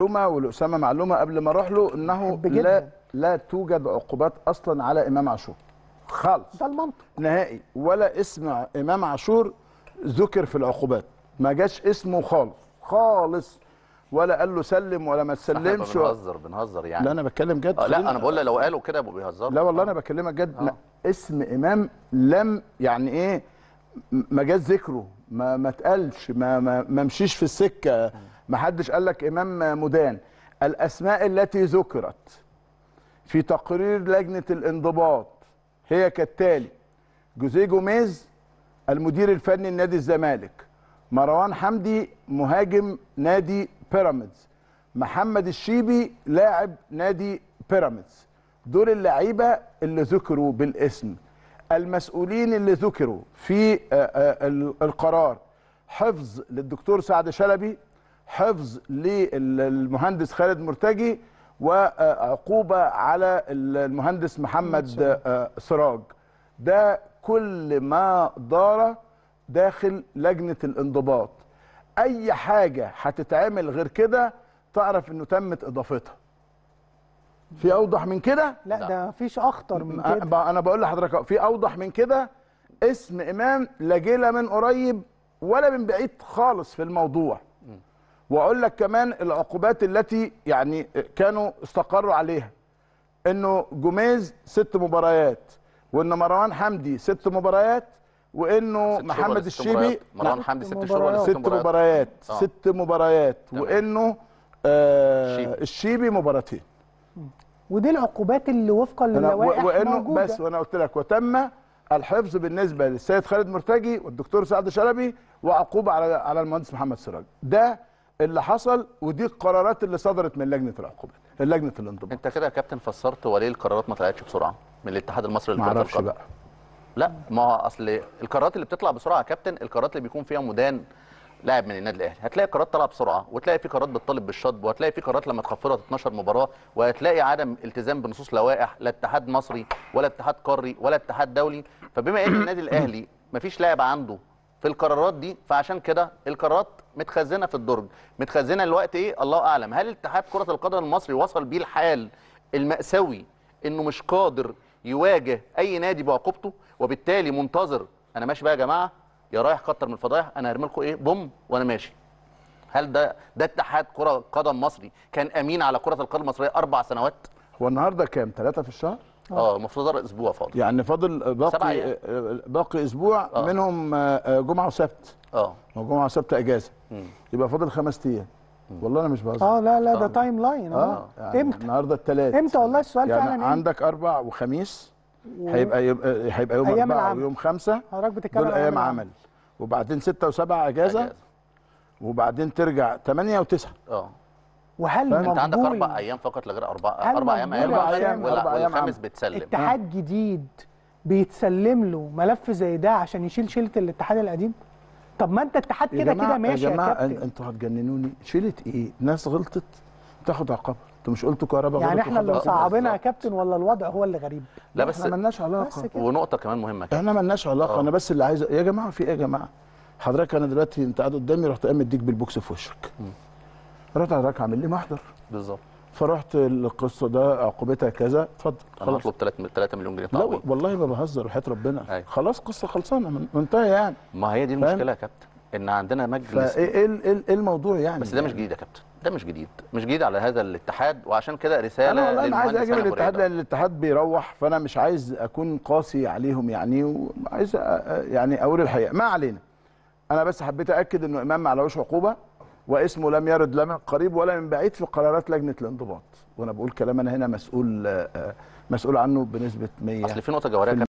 معلومه ولاسامه معلومه قبل ما اروح له انه لا لا توجد عقوبات اصلا على امام عاشور خالص ده المنطق نهائي ولا اسم امام عاشور ذكر في العقوبات ما جاش اسمه خالص خالص ولا قال له سلم ولا ما تسلمش بنهزر بنهزر يعني لا انا بتكلم جد آه، لا انا بقول لو قالوا كده يبقوا بيهزروا لا والله انا بكلمك جد آه. اسم امام لم يعني ايه ما جاش ذكره ما ما اتقالش ما ما مشيش في السكه ما حدش قال لك امام مدان الاسماء التي ذكرت في تقرير لجنه الانضباط هي كالتالي جوزيه جوميز المدير الفني لنادي الزمالك مروان حمدي مهاجم نادي بيراميدز محمد الشيبي لاعب نادي بيراميدز دول اللعيبه اللي ذكروا بالاسم المسؤولين اللي ذكروا في آه، آه، القرار حفظ للدكتور سعد شلبي حفظ للمهندس خالد مرتجي وعقوبه على المهندس محمد سراج ده كل ما دار داخل لجنه الانضباط اي حاجه هتتعمل غير كده تعرف انه تمت اضافتها في اوضح من كده لا ده مفيش اخطر من كده انا بقول لحضرتك في اوضح من كده اسم امام لا لا من قريب ولا من بعيد خالص في الموضوع واقول لك كمان العقوبات التي يعني كانوا استقروا عليها انه جوميز ست مباريات وان مروان حمدي ست مباريات وانه ست محمد الشيبي مروان حمدي ست شهور ولا ست مباريات ست مباريات آه. وانه آه الشيبي مباراتين ودي العقوبات اللي وفقا للوائح وانه موجودة. بس وانا قلت لك وتم الحفظ بالنسبه للسيد خالد مرتجي والدكتور سعد شلبي وعقوبه على على المهندس محمد سراج ده اللي حصل ودي القرارات اللي صدرت من لجنه العقوبات لجنه الانضباط انت كده يا كابتن فسرت وليه القرارات ما طلعتش بسرعه من الاتحاد المصري للكره معرفش بقى لا ما هو اصل القرارات اللي بتطلع بسرعه يا كابتن القرارات اللي بيكون فيها مدان لاعب من النادي الاهلي هتلاقي قرارات طالعه بسرعه وتلاقي في قرارات بتطالب بالشطب وهتلاقي في قرارات لما تخفضها 12 مباراه وهتلاقي عدم التزام بنصوص لوائح لا اتحاد مصري ولا اتحاد قاري ولا اتحاد دولي فبما ان النادي الاهلي مفيش لاعب عنده في القرارات دي فعشان كده القرارات متخزنه في الدرج متخزنه الوقت ايه الله اعلم هل اتحاد كره القدم المصري وصل بيه الحال الماساوي انه مش قادر يواجه اي نادي بعقوبته وبالتالي منتظر انا ماشي بقى يا جماعه يا رايح كتر من الفضايح انا هرمي لكم ايه بوم وانا ماشي هل ده ده اتحاد كره قدم مصري كان امين على كره القدم المصريه اربع سنوات هو النهارده كام ثلاثة في الشهر آه. اه المفروض ارق اسبوع فاضل يعني فاضل باقي آه، باقي اسبوع أوه. منهم آه، جمعه وسبت اه جمعه وسبت اجازه مم. يبقى فاضل خمس ايام والله انا مش بهزر اه لا لا ده تايم لاين اه يعني امتى النهارده الثلاث امتى والله السؤال يعني فعلا عندك اربع وخميس هيبقى هيبقى يوم اربعه ويوم خمسه حضرتك بتتكلم دول ايام عمل, عمل. وبعدين سته وسبعه اجازه, أجازة. وبعدين ترجع 8 و9 اه وهل انت عندك اربع ايام فقط لغير اربع اربع ايام اربع ايام والخامس بتسلم اتحاد جديد بيتسلم له ملف زي ده عشان يشيل شيله الاتحاد القديم طب ما انت اتحاد كده كده ماشي يا جماعه يا انتوا هتجننوني شيله ايه ناس غلطت تاخد عقاب انتوا مش قلتوا كهرباء يعني احنا اللي مصعبينها يا كابتن ولا الوضع هو اللي غريب لا بس احنا ملناش علاقه ونقطه كمان مهمه كده. احنا ملناش علاقه أوه. انا بس اللي عايز يا جماعه في ايه يا جماعه حضرتك انا دلوقتي انت قاعد قدامي رحت قايم مديك بالبوكس في وشك م. رحت حضرتك عامل لي محضر بالظبط فرحت القصه ده عقوبتها كذا اتفضل انا هطلب 3 3 مليون جنيه طبعا والله ما بهزر وحياه ربنا هاي. أيوة. خلاص قصه خلصانه منتهي يعني ما هي دي المشكله يا كابتن ان عندنا مجلس إيه, إيه, ايه الموضوع يعني بس ده مش جديد يا كابتن ده مش جديد مش جديد على هذا الاتحاد وعشان كده رساله انا والله انا عايز اجيب الاتحاد لان الاتحاد بيروح فانا مش عايز اكون قاسي عليهم يعني وعايز يعني اقول الحقيقه ما علينا انا بس حبيت اكد انه امام ما علوش عقوبه واسمه لم يرد لا من قريب ولا من بعيد في قرارات لجنه الانضباط وانا بقول كلام انا هنا مسؤول آه، آه، مسؤول عنه بنسبه 100 اصل في نقطه جوهريه